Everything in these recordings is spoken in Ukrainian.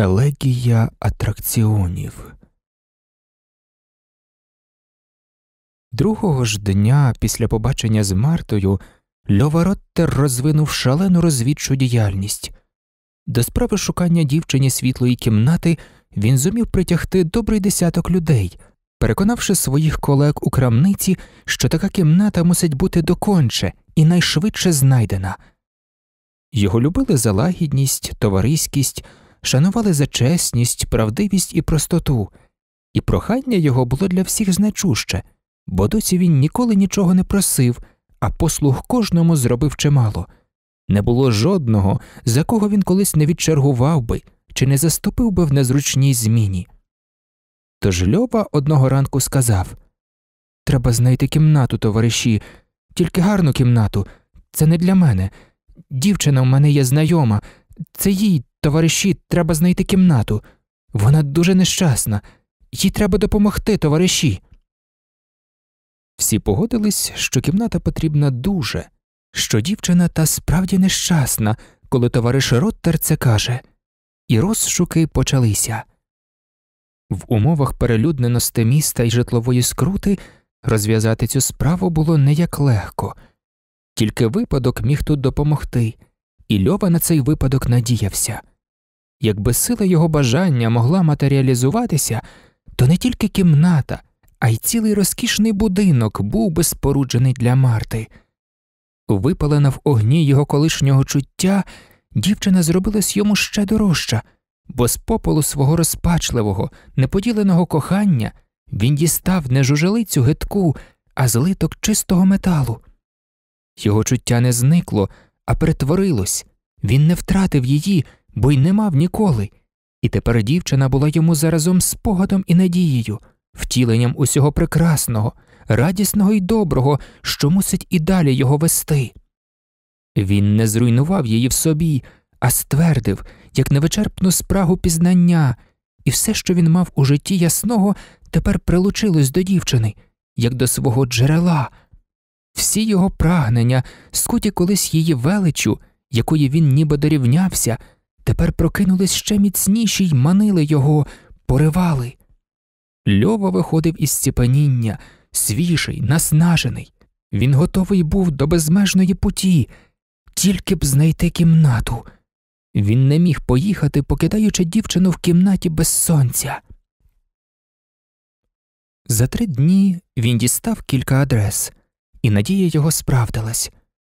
Елегія атракціонів. Другого ж дня після побачення з Мартою Льова Роттер розвинув шалену розвідчу діяльність. До справи шукання дівчині світлої кімнати він зумів притягти добрий десяток людей, переконавши своїх колег у крамниці, що така кімната мусить бути доконче і найшвидше знайдена. Його любили за лагідність, товариськість шанували за чесність, правдивість і простоту, і прохання його було для всіх значуще, бо досі він ніколи нічого не просив, а послуг кожному зробив чимало. Не було жодного, за кого він колись не відчергував би чи не заступив би в незручній зміні. Тож Льова одного ранку сказав Треба знайти кімнату, товариші, тільки гарну кімнату. Це не для мене. Дівчина в мене є знайома, це їй Товариші, треба знайти кімнату. Вона дуже нещасна. Їй треба допомогти, товариші. Всі погодились, що кімната потрібна дуже, що дівчина та справді нещасна, коли товариш Роттер це каже, і розшуки почалися. В умовах перелюдненості міста і житлової скрути розв'язати цю справу було не як легко, тільки випадок міг тут допомогти і Льова на цей випадок надіявся. Якби сила його бажання могла матеріалізуватися, то не тільки кімната, а й цілий розкішний будинок був би споруджений для Марти. Випалена в огні його колишнього чуття, дівчина зробилась йому ще дорожча, бо з попелу свого розпачливого, неподіленого кохання він дістав не жужелицю гидку, а злиток чистого металу. Його чуття не зникло, а перетворилось. Він не втратив її, бо й не мав ніколи. І тепер дівчина була йому заразом спогадом і надією, втіленням усього прекрасного, радісного і доброго, що мусить і далі його вести. Він не зруйнував її в собі, а ствердив, як невичерпну спрагу пізнання, і все, що він мав у житті ясного, тепер прилучилось до дівчини, як до свого джерела всі його прагнення, скуті колись її величу, якої він ніби дорівнявся, тепер прокинулись ще міцніші й манили його, поривали. Льова виходив із ціпаніння, свіжий, наснажений. Він готовий був до безмежної путі, тільки б знайти кімнату. Він не міг поїхати, покидаючи дівчину в кімнаті без сонця. За три дні він дістав кілька адрес і надія його справдилась.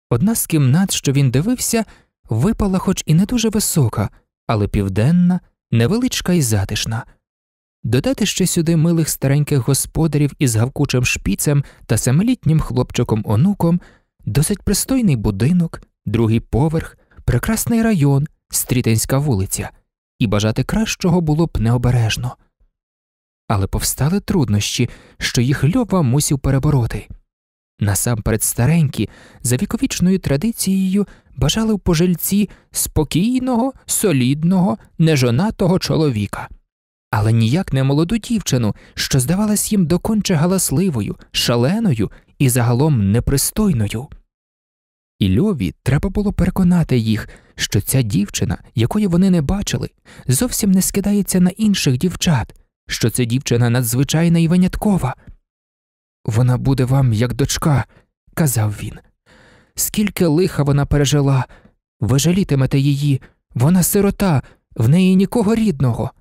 Одна з кімнат, що він дивився, випала, хоч і не дуже висока, але південна, невеличка і затишна. Додати ще сюди милих стареньких господарів із гавкучим шпіцем та семилітнім хлопчиком онуком, досить пристойний будинок, другий поверх, прекрасний район, стрітенська вулиця, і бажати кращого було б необережно. Але повстали труднощі, що їх Льова мусів перебороти. Насамперед старенькі, за віковічною традицією, бажали в пожильці спокійного, солідного, нежонатого чоловіка, але ніяк не молоду дівчину, що здавалась їм доконче галасливою, шаленою і загалом непристойною. І Льові треба було переконати їх, що ця дівчина, якої вони не бачили, зовсім не скидається на інших дівчат, що ця дівчина надзвичайна і виняткова. Вона буде вам як дочка, казав він. Скільки лиха вона пережила, ви жалітимете її, вона сирота, в неї нікого рідного.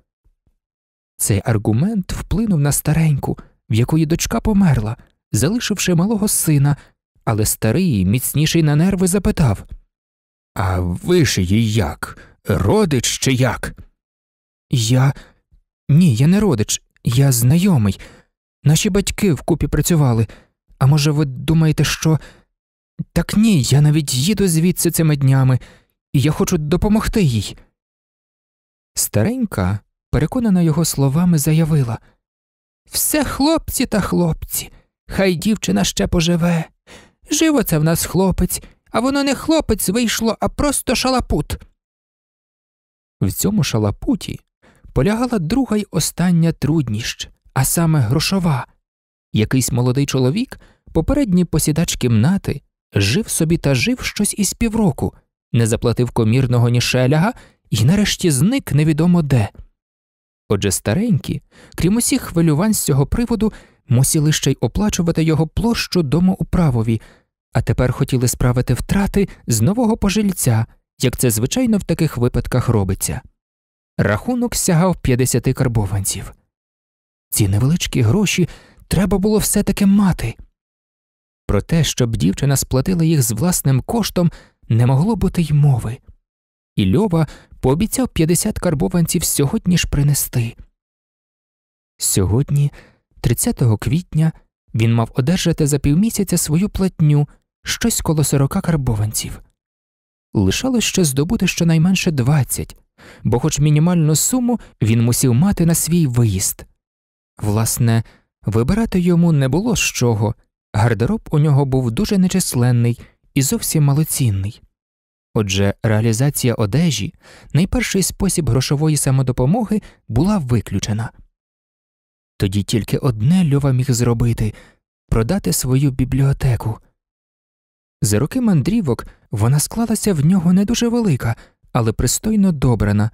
Цей аргумент вплинув на стареньку, в якої дочка померла, залишивши малого сина, але старий, міцніший на нерви, запитав А ви ж її як? Родич чи як? Я. Ні, я не родич, я знайомий. Наші батьки вкупі працювали. А може, ви думаєте, що. Так ні, я навіть їду звідси цими днями, і я хочу допомогти їй. Старенька, переконана його словами, заявила Все хлопці та хлопці, хай дівчина ще поживе. Живо це в нас хлопець, а воно не хлопець вийшло, а просто шалапут. В цьому шалапуті полягала друга й остання трудність а саме грошова. Якийсь молодий чоловік, попередній посідач кімнати, жив собі та жив щось із півроку, не заплатив комірного ні шеляга і нарешті зник невідомо де. Отже, старенькі, крім усіх хвилювань з цього приводу, мусили ще й оплачувати його площу домоуправові, а тепер хотіли справити втрати з нового пожильця, як це звичайно в таких випадках робиться. Рахунок сягав 50 карбованців. Ці невеличкі гроші треба було все таки мати. Про те, щоб дівчина сплатила їх з власним коштом, не могло бути й мови, і Льова пообіцяв 50 карбованців сьогодні ж принести. Сьогодні, 30 квітня, він мав одержати за півмісяця свою платню щось коло 40 карбованців. Лишалось ще здобути щонайменше 20, бо, хоч мінімальну суму, він мусів мати на свій виїзд. Власне, вибирати йому не було з чого, гардероб у нього був дуже нечисленний і зовсім малоцінний. Отже, реалізація одежі, найперший спосіб грошової самодопомоги була виключена. Тоді тільки одне Льова міг зробити продати свою бібліотеку. За роки мандрівок вона склалася в нього не дуже велика, але пристойно добрана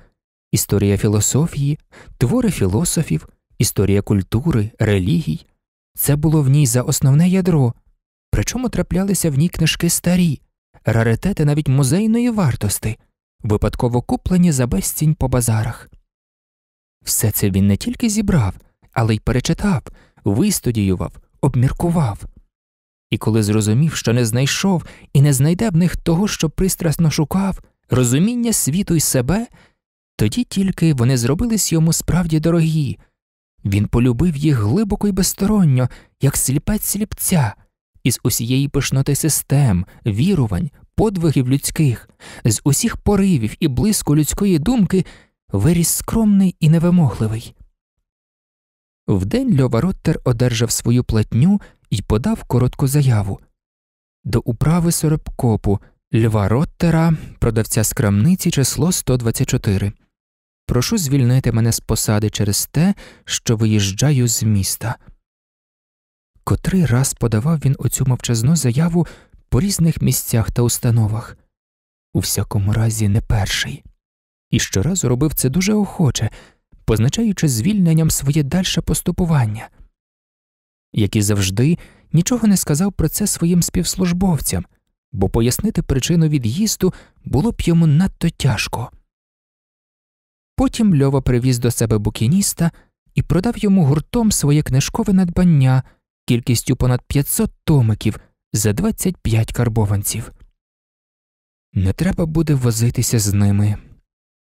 історія філософії, твори філософів, історія культури, релігій. Це було в ній за основне ядро, причому траплялися в ній книжки старі, раритети навіть музейної вартости, випадково куплені за безцінь по базарах. Все це він не тільки зібрав, але й перечитав, вистудіював, обміркував. І коли зрозумів, що не знайшов і не знайде в них того, що пристрасно шукав, розуміння світу й себе, тоді тільки вони зробились йому справді дорогі. Він полюбив їх глибоко і безсторонньо, як сліпець сліпця, із усієї пишноти систем, вірувань, подвигів людських, з усіх поривів і блиску людської думки виріс скромний і невимогливий. Вдень Льова Роттер одержав свою платню і подав коротку заяву до управи Соробкопу Льва Роттера, продавця з крамниці, число 124 прошу звільнити мене з посади через те, що виїжджаю з міста. Котрий раз подавав він оцю мовчазну заяву по різних місцях та установах, у всякому разі, не перший, і щоразу робив це дуже охоче, позначаючи звільненням своє дальше поступування. Як і завжди, нічого не сказав про це своїм співслужбовцям, бо пояснити причину від'їзду було б йому надто тяжко. Потім Льова привіз до себе букініста і продав йому гуртом своє книжкове надбання кількістю понад 500 томиків за 25 карбованців. Не треба буде возитися з ними.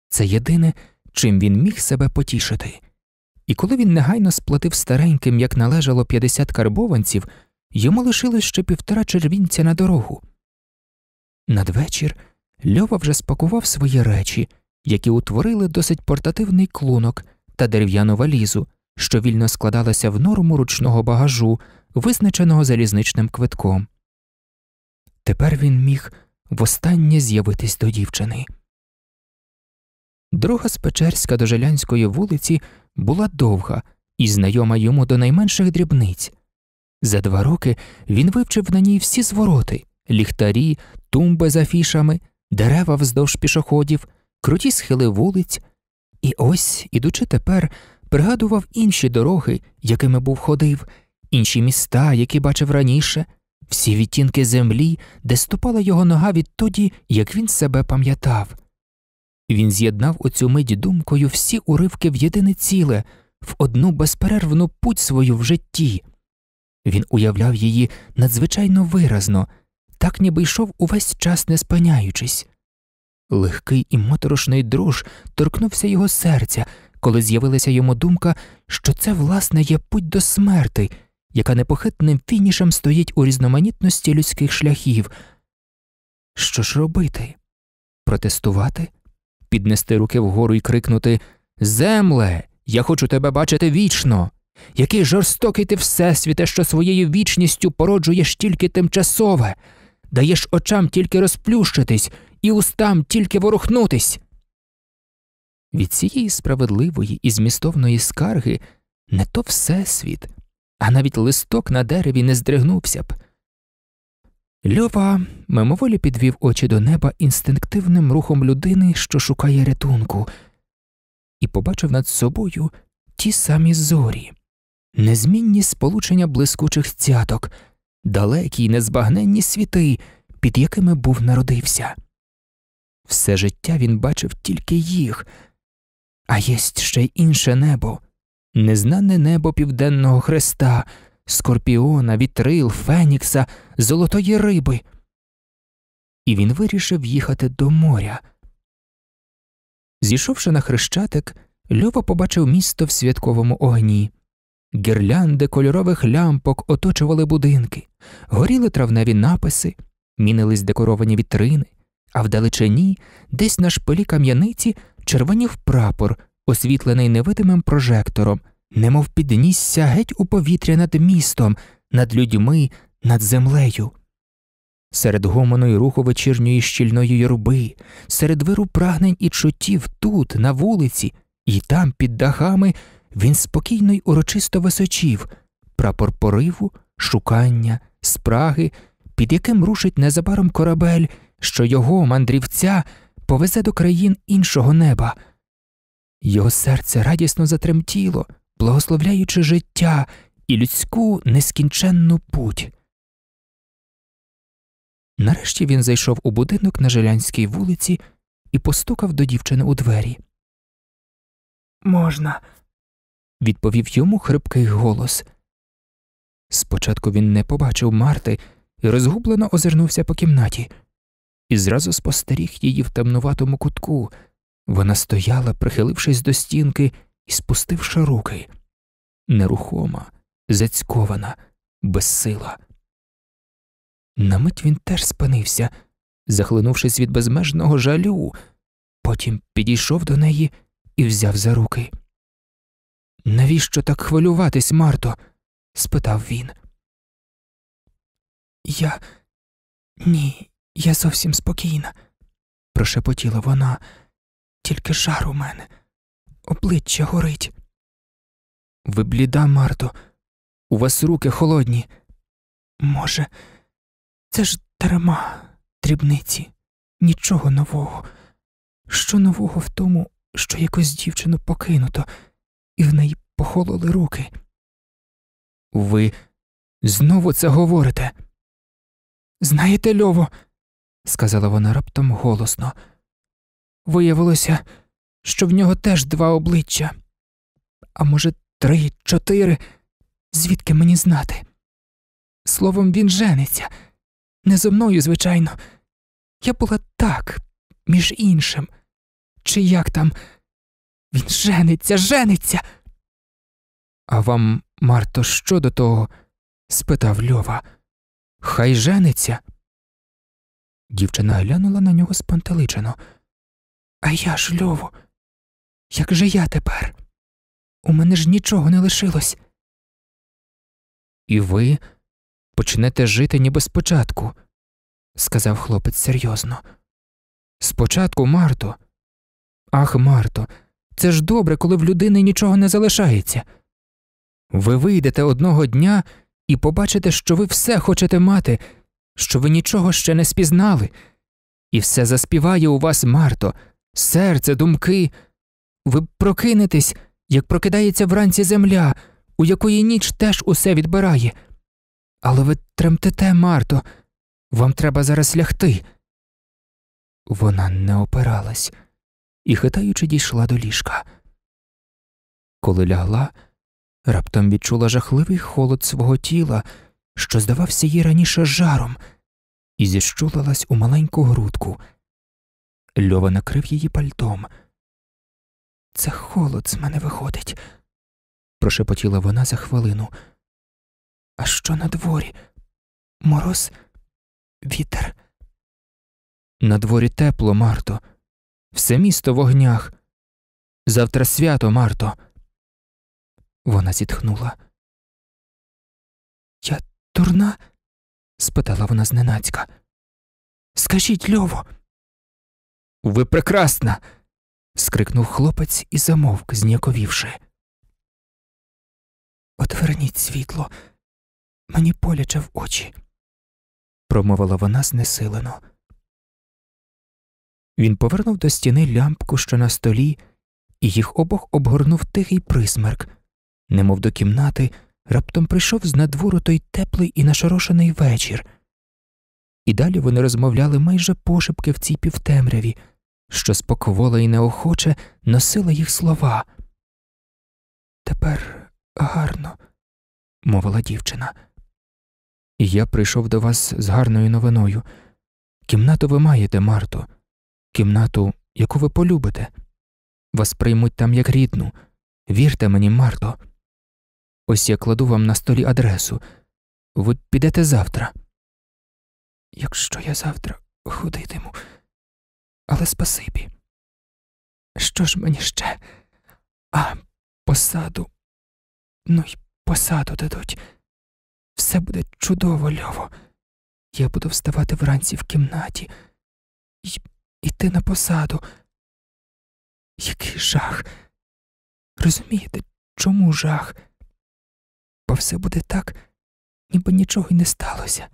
Це єдине, чим він міг себе потішити. І коли він негайно сплатив стареньким, як належало 50 карбованців, йому лишилось ще півтора червінця на дорогу. Надвечір Льова вже спакував свої речі які утворили досить портативний клунок та дерев'яну валізу, що вільно складалася в норму ручного багажу, визначеного залізничним квитком. Тепер він міг востаннє з'явитись до дівчини. Дорога з Печерська до Желянської вулиці була довга і знайома йому до найменших дрібниць. За два роки він вивчив на ній всі звороти ліхтарі, тумби з афішами, дерева вздовж пішоходів, круті схили вулиць, і ось, ідучи тепер, пригадував інші дороги, якими був ходив, інші міста, які бачив раніше, всі відтінки землі, де ступала його нога відтоді, як він себе пам'ятав. Він з'єднав у цю мить думкою всі уривки в єдине ціле, в одну безперервну путь свою в житті. Він уявляв її надзвичайно виразно, так ніби йшов увесь час не спиняючись. Легкий і моторошний друж торкнувся його серця, коли з'явилася йому думка, що це, власне, є путь до смерти, яка непохитним фінішем стоїть у різноманітності людських шляхів. Що ж робити? Протестувати? Піднести руки вгору і крикнути Земле, я хочу тебе бачити вічно. Який жорстокий ти всесвіте, що своєю вічністю породжуєш тільки тимчасове, даєш очам тільки розплющитись, і устам тільки ворухнутись. Від цієї справедливої і змістовної скарги не то всесвіт, а навіть листок на дереві не здригнувся б. Льова мимоволі підвів очі до неба інстинктивним рухом людини, що шукає рятунку, і побачив над собою ті самі зорі, незмінні сполучення блискучих цяток, далекі й незбагненні світи, під якими був народився. Все життя він бачив тільки їх, а є ще й інше небо, незнане небо Південного Хреста, скорпіона, вітрил, фенікса, золотої риби. І він вирішив їхати до моря. Зійшовши на хрещатик, Льова побачив місто в святковому огні. Гірлянди кольорових лямпок оточували будинки, горіли травневі написи, мінились декоровані вітрини а в далечині, десь на шпилі кам'яниці, червонів прапор, освітлений невидимим прожектором, немов піднісся геть у повітря над містом, над людьми, над землею. Серед гомону й руху вечірньої щільної юрби, серед виру прагнень і чуттів тут, на вулиці, і там, під дахами, він спокійно й урочисто височів, прапор пориву, шукання, спраги, під яким рушить незабаром корабель що його мандрівця повезе до країн іншого неба. Його серце радісно затремтіло, благословляючи життя і людську нескінченну путь. Нарешті він зайшов у будинок на Желянській вулиці і постукав до дівчини у двері. Можна, відповів йому хрипкий голос. Спочатку він не побачив Марти і розгублено озирнувся по кімнаті і зразу спостеріг її в темнуватому кутку. Вона стояла, прихилившись до стінки і спустивши руки, нерухома, зацькована, безсила. На мить він теж спинився, захлинувшись від безмежного жалю, потім підійшов до неї і взяв за руки. Навіщо так хвилюватись, Марто? спитав він. Я ні, я зовсім спокійна, прошепотіла вона, тільки жар у мене, обличчя горить. Ви бліда, Марто, у вас руки холодні. Може, це ж дарма, дрібниці, нічого нового. Що нового в тому, що якось дівчину покинуто, і в неї похололи руки? Ви знову це говорите? Знаєте, Льово? сказала вона раптом голосно. Виявилося, що в нього теж два обличчя. А може, три, чотири, звідки мені знати? Словом, він жениться, не зо мною, звичайно. Я була так, між іншим. Чи як там? Він жениться, жениться. А вам, Марто, що до того? спитав Льова. Хай жениться. Дівчина глянула на нього спантеличено. А я ж льову, як же я тепер? У мене ж нічого не лишилось. І ви почнете жити ніби спочатку, сказав хлопець серйозно. Спочатку, Марто. Ах, Марто, це ж добре, коли в людини нічого не залишається. Ви вийдете одного дня і побачите, що ви все хочете мати що ви нічого ще не спізнали, і все заспіває у вас марто, серце, думки. Ви прокинетесь, як прокидається вранці земля, у якої ніч теж усе відбирає. Але ви тремтете, Марто, вам треба зараз лягти. Вона не опиралась і, хитаючи, дійшла до ліжка. Коли лягла, раптом відчула жахливий холод свого тіла що здавався їй раніше жаром, і зіщулилась у маленьку грудку. Льова накрив її пальтом. Це холод з мене виходить, прошепотіла вона за хвилину. А що на дворі? Мороз, вітер. На дворі тепло, Марто, все місто в огнях. Завтра свято, Марто. Вона зітхнула дурна? спитала вона зненацька. Скажіть, Льово. Ви прекрасна. скрикнув хлопець і замовк, зняковівши. Отверніть світло, мені боляче в очі, промовила вона знесилено. Він повернув до стіни лямпку, що на столі, і їх обох обгорнув тихий присмерк, немов до кімнати, раптом прийшов з надвору той теплий і нашорошений вечір. І далі вони розмовляли майже пошепки в цій півтемряві, що споквола і неохоче носила їх слова. Тепер гарно, мовила дівчина. я прийшов до вас з гарною новиною. Кімнату ви маєте, Марту, кімнату, яку ви полюбите. Вас приймуть там як рідну. Вірте мені, Марто. Ось я кладу вам на столі адресу. Ви підете завтра. Якщо я завтра ходитиму, але спасибі. Що ж мені ще? А посаду, ну й посаду дадуть. Все буде чудово, Льово. Я буду вставати вранці в кімнаті і йти на посаду. Який жах? Розумієте, чому жах? бо все буде так, ніби нічого й не сталося.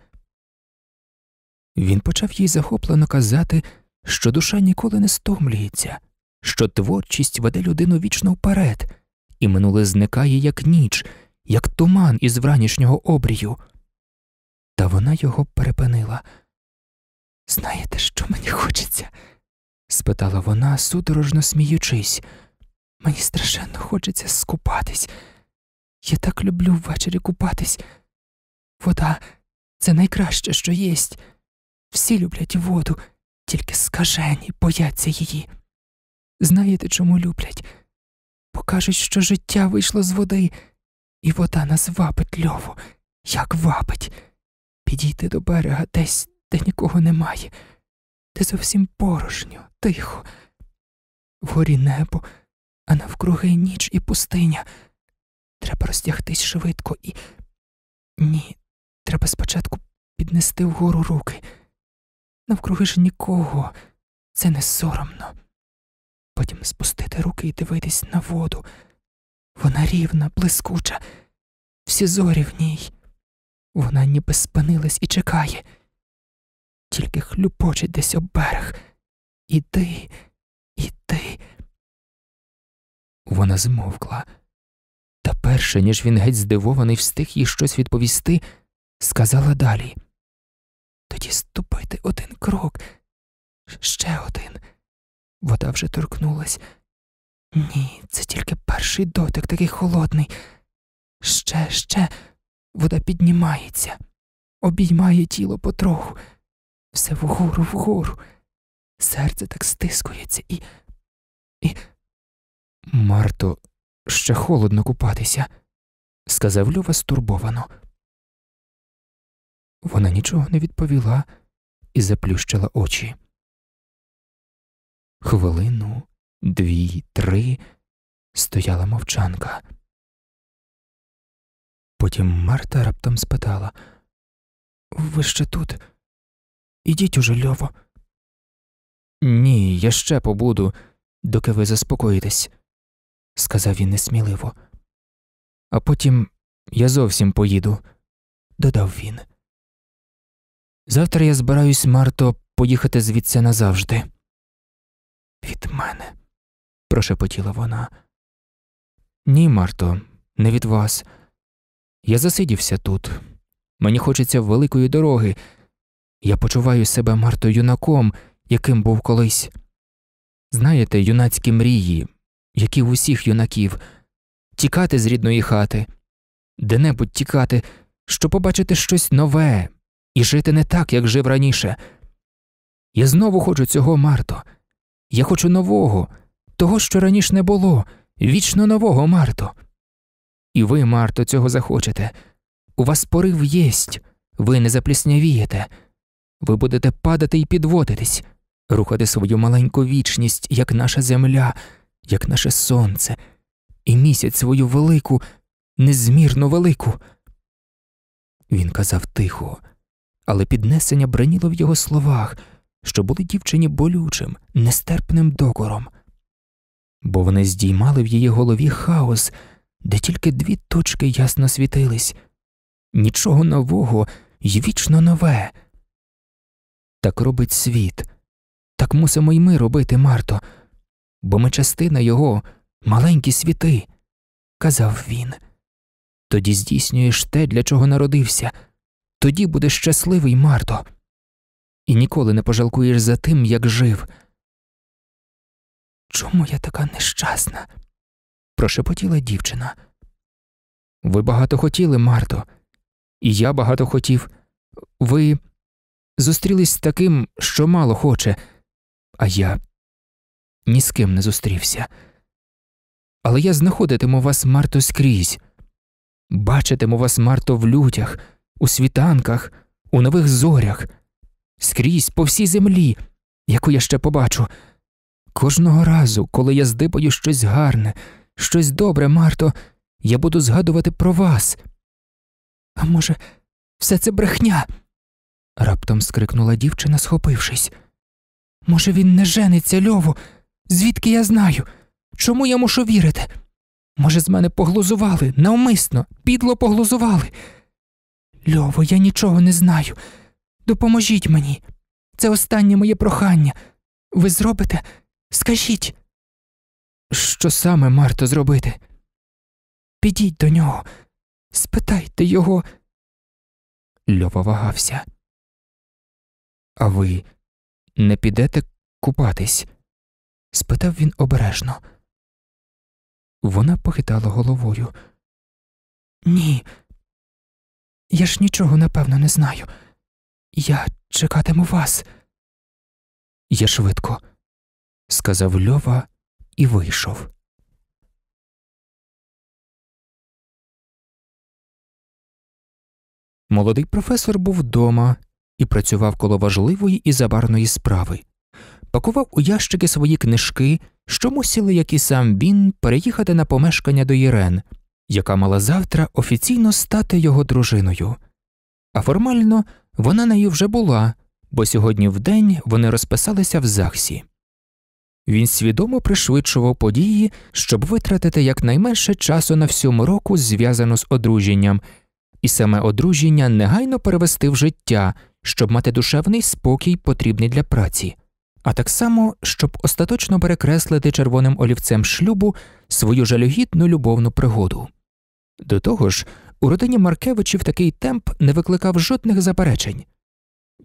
Він почав їй захоплено казати, що душа ніколи не стомлюється, що творчість веде людину вічно вперед, і минуле зникає, як ніч, як туман із вранішнього обрію. Та вона його перепинила. Знаєте, що мені хочеться? спитала вона, судорожно сміючись. Мені страшенно хочеться скупатись. Я так люблю ввечері купатись. Вода це найкраще, що єсть. Всі люблять воду, тільки скажені, бояться її. Знаєте, чому люблять? Бо кажуть, що життя вийшло з води, і вода нас вабить льову, як вабить. Підійти до берега десь, де нікого немає, де зовсім порожньо, тихо. Вгорі небо, а навкруги ніч і пустиня. Треба роздягтись швидко і. Ні, треба спочатку піднести вгору руки. Навкруги ж нікого, це не соромно. Потім спустити руки і дивитись на воду. Вона рівна, блискуча, всі зорі в ній. Вона ніби спинилась і чекає, тільки хлюпочить десь об берег. Іди, іди. Вона змовкла. Та перше, ніж він геть здивований, встиг їй щось відповісти, сказала далі Тоді ступайте один крок, ще один. Вода вже торкнулась. Ні, це тільки перший дотик, такий холодний. Ще, ще вода піднімається, обіймає тіло потроху, все вгору, вгору. Серце так стискується і. і... Марто ще холодно купатися, сказав Льова стурбовано. Вона нічого не відповіла і заплющила очі. Хвилину, дві, три стояла мовчанка. Потім Марта раптом спитала Ви ще тут? Ідіть уже, Льово. Ні, я ще побуду, доки ви заспокоїтесь сказав він несміливо. А потім я зовсім поїду, додав він. Завтра я збираюсь, Марто, поїхати звідси назавжди. Від мене, прошепотіла вона. Ні, Марто, не від вас. Я засидівся тут. Мені хочеться великої дороги. Я почуваю себе Марто юнаком, яким був колись. Знаєте, юнацькі мрії, як і в усіх юнаків, тікати з рідної хати, де небудь тікати, щоб побачити щось нове і жити не так, як жив раніше. Я знову хочу цього, Марто. Я хочу нового, того, що раніше не було, вічно нового, Марто. І ви, Марто, цього захочете. У вас порив єсть, ви не запліснявієте, ви будете падати і підводитись, рухати свою маленьку вічність, як наша земля як наше сонце, і місяць свою велику, незмірно велику. Він казав тихо, але піднесення бреніло в його словах, що були дівчині болючим, нестерпним докором, бо вони здіймали в її голові хаос, де тільки дві точки ясно світились нічого нового й вічно нове. Так робить світ, так мусимо й ми робити, Марто бо ми частина його, маленькі світи, казав він. Тоді здійснюєш те, для чого народився, тоді будеш щасливий, Марто, і ніколи не пожалкуєш за тим, як жив. Чому я така нещасна? прошепотіла дівчина. Ви багато хотіли, Марто, і я багато хотів. Ви зустрілись з таким, що мало хоче, а я ні з ким не зустрівся. Але я знаходитиму вас, Марто, скрізь, бачитиму вас, Марто, в людях, у світанках, у нових зорях, скрізь по всій землі, яку я ще побачу. Кожного разу, коли я здибаю щось гарне, щось добре, Марто, я буду згадувати про вас. А може, все це брехня? раптом скрикнула дівчина, схопившись. Може, він не жениться, Льову, Звідки я знаю? Чому я мушу вірити? Може, з мене поглузували навмисно, підло поглузували. Льово, я нічого не знаю. Допоможіть мені. Це останнє моє прохання. Ви зробите? Скажіть. Що саме марто зробити? Підіть до нього, спитайте його. Льова вагався. А ви не підете купатись? спитав він обережно. Вона похитала головою. Ні, я ж нічого напевно не знаю. Я чекатиму вас. Я швидко, сказав Льова і вийшов. Молодий професор був вдома і працював коло важливої і забарної справи пакував у ящики свої книжки, що мусили, як і сам він, переїхати на помешкання до Єрен, яка мала завтра офіційно стати його дружиною. А формально вона нею вже була, бо сьогодні в день вони розписалися в ЗАГСі. Він свідомо пришвидшував події, щоб витратити якнайменше часу на всьому року, зв'язану з одруженням, і саме одруження негайно перевести в життя, щоб мати душевний спокій, потрібний для праці а так само, щоб остаточно перекреслити червоним олівцем шлюбу свою жалюгідну любовну пригоду. До того ж, у родині Маркевичів такий темп не викликав жодних заперечень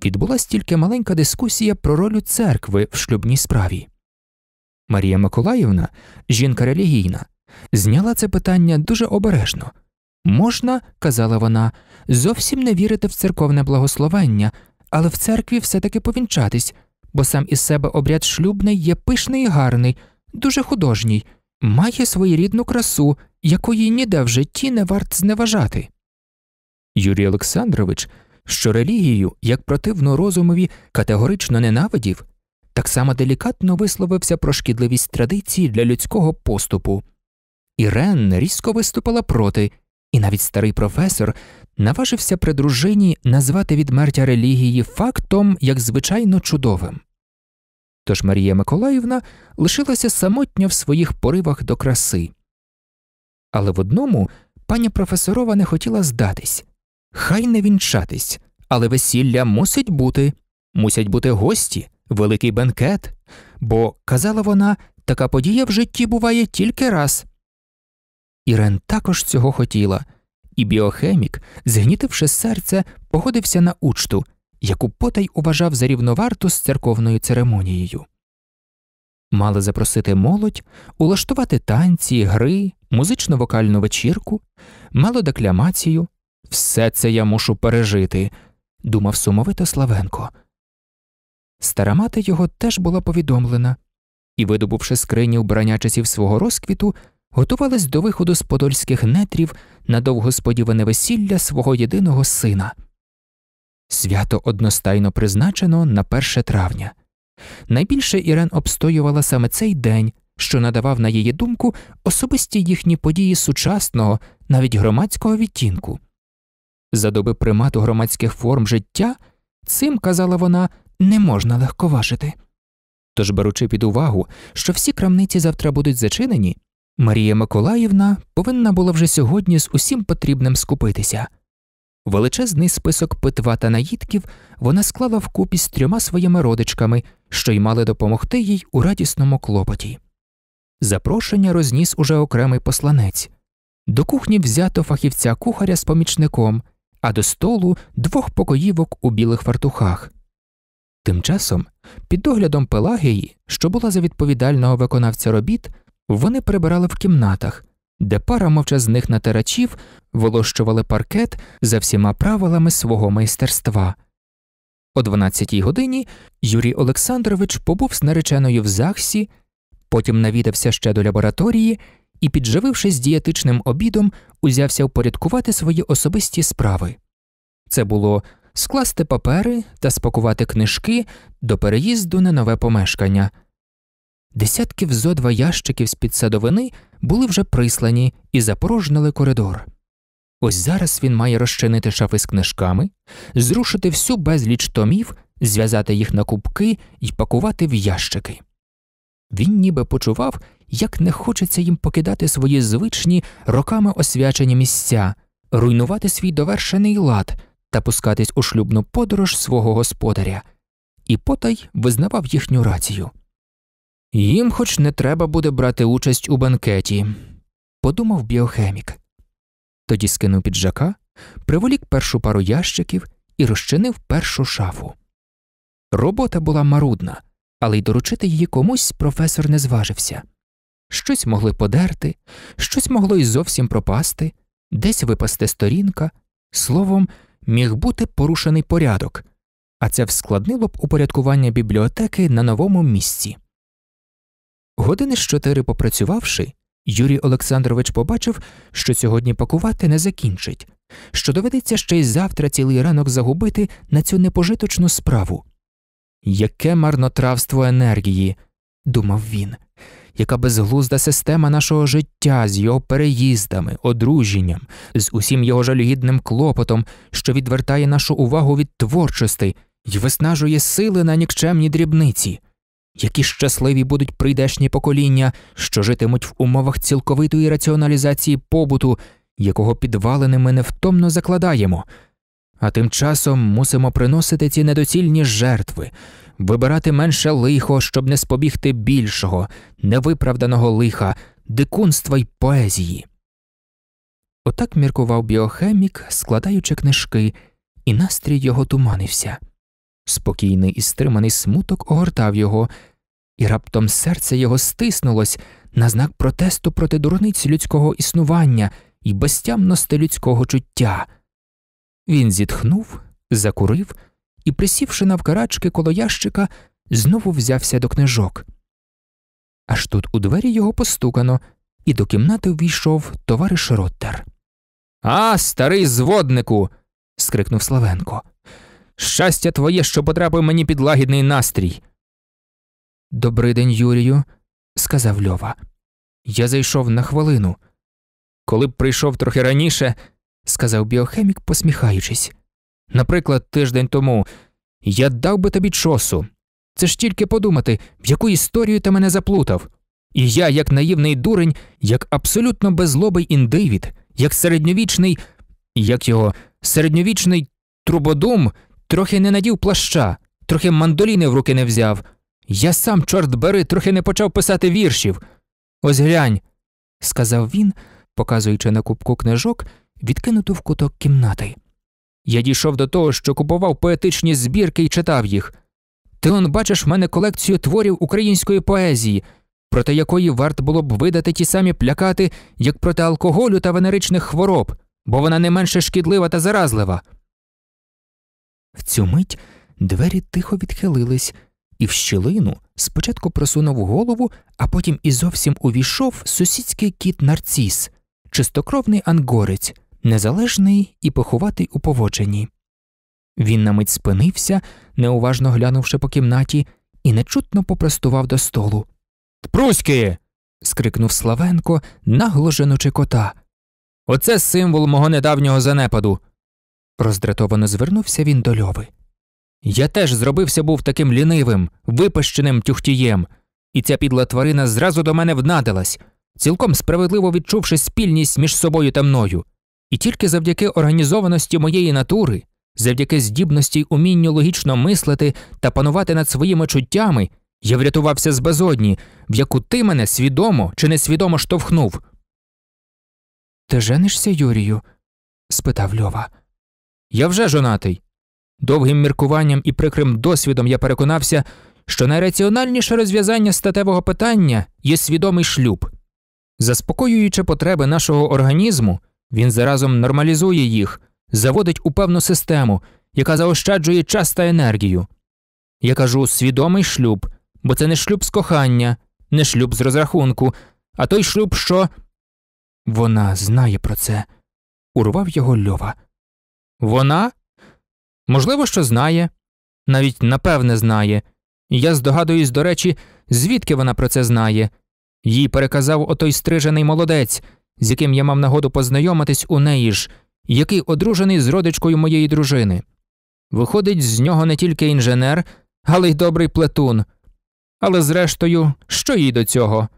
відбулась тільки маленька дискусія про роль церкви в шлюбній справі. Марія Миколаївна, жінка релігійна, зняла це питання дуже обережно можна, казала вона, зовсім не вірити в церковне благословення, але в церкві все таки повінчатись бо сам із себе обряд шлюбний є пишний і гарний, дуже художній, має своєрідну красу, якої ніде в житті не варт зневажати. Юрій Олександрович, що релігію, як противно розумові, категорично ненавидів, так само делікатно висловився про шкідливість традиції для людського поступу. Ірен різко виступила проти, і навіть старий професор, наважився при дружині назвати відмертя релігії фактом як звичайно чудовим. Тож Марія Миколаївна лишилася самотньо в своїх поривах до краси. Але в одному пані професорова не хотіла здатись хай не вінчатись, але весілля мусить бути, мусять бути гості, великий бенкет, бо, казала вона, така подія в житті буває тільки раз. Ірен також цього хотіла і біохемік, згнітивши серце, погодився на учту, яку потай уважав за рівноварту з церковною церемонією. Мали запросити молодь, улаштувати танці, гри, музично вокальну вечірку, мало декламацію. Все це я мушу пережити, думав сумовито Славенко. Стара мати його теж була повідомлена і, видобувши скрині вбрання часів свого розквіту, готувалась до виходу з подольських нетрів на довгосподіване весілля свого єдиного сина. Свято одностайно призначено на 1 травня. Найбільше Ірен обстоювала саме цей день, що надавав, на її думку, особисті їхні події сучасного, навіть громадського відтінку. За доби примату громадських форм життя цим, казала вона, не можна легковажити. Тож, беручи під увагу, що всі крамниці завтра будуть зачинені, Марія Миколаївна повинна була вже сьогодні з усім потрібним скупитися. Величезний список питва та наїдків вона склала вкупі з трьома своїми родичками, що й мали допомогти їй у радісному клопоті. Запрошення розніс уже окремий посланець. До кухні взято фахівця кухаря з помічником, а до столу двох покоївок у білих фартухах. Тим часом, під доглядом Пелагії, що була за відповідального виконавця робіт, вони прибирали в кімнатах, де пара мовчазних натирачів вилощували паркет за всіма правилами свого майстерства. О 12-й годині Юрій Олександрович побув з нареченою в ЗАГСі, потім навідався ще до лабораторії і, підживившись дієтичним обідом, узявся впорядкувати свої особисті справи. Це було скласти папери та спакувати книжки до переїзду на нове помешкання. Десятків зо два ящиків з під садовини були вже прислані і запорожнили коридор. Ось зараз він має розчинити шафи з книжками, зрушити всю безліч томів, зв'язати їх на кубки і пакувати в ящики. Він ніби почував, як не хочеться їм покидати свої звичні, роками освячені місця, руйнувати свій довершений лад та пускатись у шлюбну подорож свого господаря, і потай визнавав їхню рацію. Їм хоч не треба буде брати участь у банкеті, подумав біохемік. Тоді скинув піджака, приволік першу пару ящиків і розчинив першу шафу. Робота була марудна, але й доручити її комусь професор не зважився. Щось могли подерти, щось могло й зовсім пропасти, десь випасти сторінка, словом, міг бути порушений порядок, а це вскладнило б упорядкування бібліотеки на новому місці. Години з чотири попрацювавши, Юрій Олександрович побачив, що сьогодні пакувати не закінчить, що доведеться ще й завтра цілий ранок загубити на цю непожиточну справу. Яке марнотравство енергії, думав він, яка безглузда система нашого життя з його переїздами, одруженням, з усім його жалюгідним клопотом, що відвертає нашу увагу від творчості й виснажує сили на нікчемні дрібниці. Які щасливі будуть прийдешні покоління, що житимуть в умовах цілковитої раціоналізації побуту, якого підвалини ми невтомно закладаємо, а тим часом мусимо приносити ці недоцільні жертви, вибирати менше лихо, щоб не спобігти більшого, невиправданого лиха, дикунства й поезії. Отак міркував біохемік, складаючи книжки, і настрій його туманився. Спокійний і стриманий смуток огортав його, і раптом серце його стиснулось на знак протесту проти дурниць людського існування і безтямності людського чуття. Він зітхнув, закурив і, присівши навкарачки коло ящика, знову взявся до книжок. Аж тут у двері його постукано, і до кімнати ввійшов товариш Роттер. А, старий зводнику. скрикнув Славенко. Щастя твоє, що потрапив мені під лагідний настрій. «Добрий день, Юрію, сказав Льова. Я зайшов на хвилину. Коли б прийшов трохи раніше, сказав біохемік, посміхаючись. Наприклад, тиждень тому я дав би тобі чосу. Це ж тільки подумати, в яку історію ти мене заплутав. І я, як наївний дурень, як абсолютно беззлобий індивід, як середньовічний, як його середньовічний трубодум трохи не надів плаща, трохи мандоліни в руки не взяв. Я сам, чорт бери, трохи не почав писати віршів. Ось глянь, сказав він, показуючи на кубку книжок, відкинуту в куток кімнати. Я дійшов до того, що купував поетичні збірки і читав їх. Ти он бачиш в мене колекцію творів української поезії, проти якої варт було б видати ті самі плякати, як проти алкоголю та венеричних хвороб, бо вона не менше шкідлива та заразлива. В цю мить двері тихо відхилились, і в щілину спочатку просунув голову, а потім і зовсім увійшов сусідський кіт нарціс, чистокровний ангорець, незалежний і поховатий у поводженні. Він на мить спинився, неуважно глянувши по кімнаті, і нечутно попростував до столу. Тпруськи. скрикнув Славенко, нагло женучи кота. Оце символ мого недавнього занепаду роздратовано звернувся він до льови. Я теж зробився був таким лінивим, випащеним тюхтієм, і ця підла тварина зразу до мене внадилась, цілком справедливо відчувши спільність між собою та мною. І тільки завдяки організованості моєї натури, завдяки здібності й умінню логічно мислити та панувати над своїми чуттями, я врятувався з безодні, в яку ти мене свідомо чи несвідомо штовхнув. Ти женишся, Юрію? спитав Льова. Я вже жонатий. Довгим міркуванням і прикрим досвідом я переконався, що найраціональніше розв'язання статевого питання є свідомий шлюб. Заспокоюючи потреби нашого організму, він заразом нормалізує їх, заводить у певну систему, яка заощаджує час та енергію. Я кажу свідомий шлюб, бо це не шлюб з кохання, не шлюб з розрахунку, а той шлюб, що. Вона знає про це, урвав його льова. Вона? Можливо, що знає, навіть напевне знає. Я здогадуюсь, до речі, звідки вона про це знає. Їй переказав отой стрижений молодець, з яким я мав нагоду познайомитись у неї ж, який одружений з родичкою моєї дружини. Виходить, з нього не тільки інженер, але й добрий плетун. Але, зрештою, що їй до цього?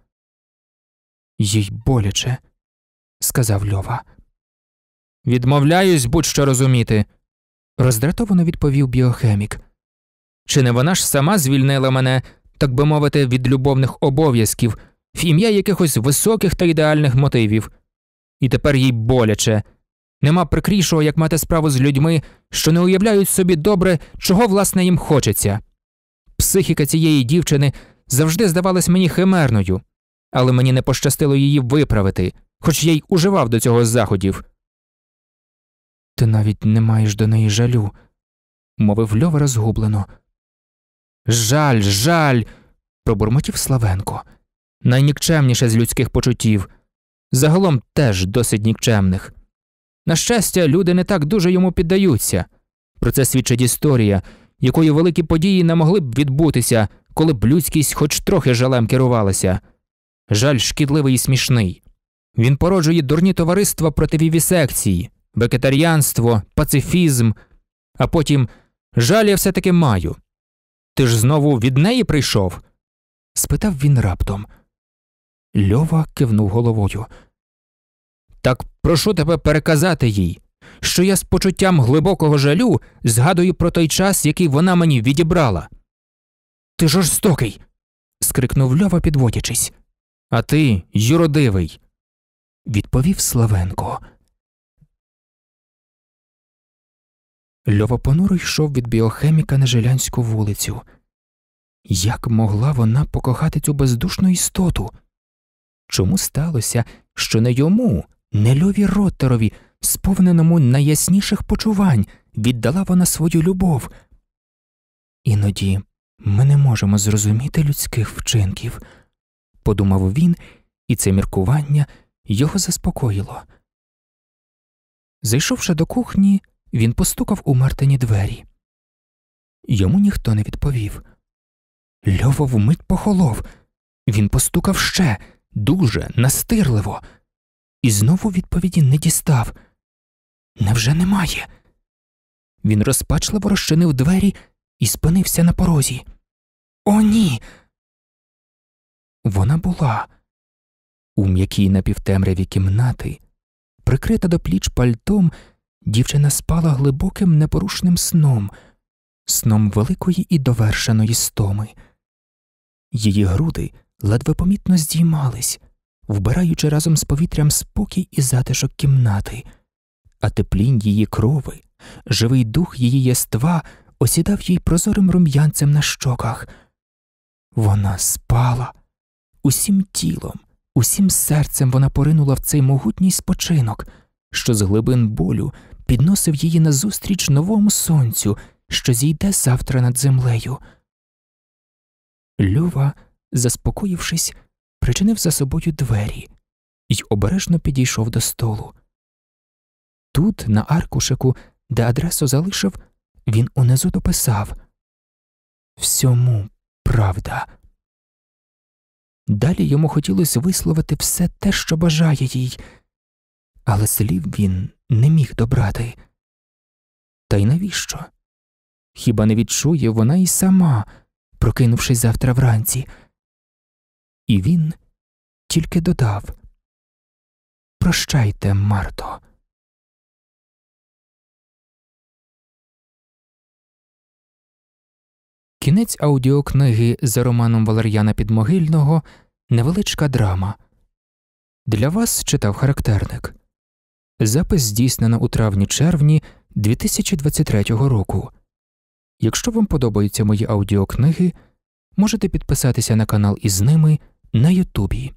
Їй боляче, сказав Льова. Відмовляюсь будь-що розуміти, роздратовано відповів біохемік. Чи не вона ж сама звільнила мене, так би мовити, від любовних обов'язків, в ім'я якихось високих та ідеальних мотивів, і тепер їй боляче. Нема прикрішого, як мати справу з людьми, що не уявляють собі добре, чого власне їм хочеться. Психіка цієї дівчини завжди здавалась мені химерною, але мені не пощастило її виправити, хоч я й уживав до цього заходів. Ти навіть не маєш до неї жалю, мовив Льова розгублено. Жаль, жаль. пробурмотів Славенко. Найнікчемніше з людських почуттів. Загалом теж досить нікчемних. На щастя, люди не так дуже йому піддаються. Про це свідчить історія, якої великі події не могли б відбутися, коли б людськість хоч трохи жалем керувалася. Жаль шкідливий і смішний. Він породжує дурні товариства проти вівісекції, бекетаріанство, пацифізм, а потім жаль я все таки маю. Ти ж знову від неї прийшов? спитав він раптом. Льова кивнув головою. Так прошу тебе переказати їй, що я з почуттям глибокого жалю згадую про той час, який вона мені відібрала. Ти жорстокий. скрикнув Льова, підводячись. А ти, юродивий, відповів Славенко. Льова понуро йшов від біохеміка на Жилянську вулицю. Як могла вона покохати цю бездушну істоту? Чому сталося, що не йому, не льові Роттерові, сповненому найясніших почувань, віддала вона свою любов? Іноді ми не можемо зрозуміти людських вчинків, подумав він, і це міркування його заспокоїло. Зайшовши до кухні, він постукав у Мартині двері. Йому ніхто не відповів. Льова вмить похолов. Він постукав ще дуже настирливо, і знову відповіді не дістав. Невже немає? Він розпачливо розчинив двері і спинився на порозі. О, ні. Вона була у м'якій напівтемряві кімнати, прикрита до пліч пальтом Дівчина спала глибоким непорушним сном, сном великої і довершеної стоми. Її груди ледве помітно здіймались, вбираючи разом з повітрям спокій і затишок кімнати, а теплінь її крови, живий дух її єства осідав їй прозорим рум'янцем на щоках. Вона спала усім тілом, усім серцем вона поринула в цей могутній спочинок, що з глибин болю підносив її назустріч новому сонцю, що зійде завтра над землею. Люва, заспокоївшись, причинив за собою двері і обережно підійшов до столу. Тут, на аркушику, де адресу залишив, він унизу дописав Всьому правда. Далі йому хотілося висловити все те, що бажає їй, але слів він не міг добрати. Та й навіщо? Хіба не відчує вона і сама, прокинувшись завтра вранці? І він тільки додав Прощайте, Марто. Кінець аудіокниги за романом Валер'яна Підмогильного Невеличка драма. Для вас читав характерник. Запис здійснено у травні-червні 2023 року. Якщо вам подобаються мої аудіокниги, можете підписатися на канал із ними на Ютубі.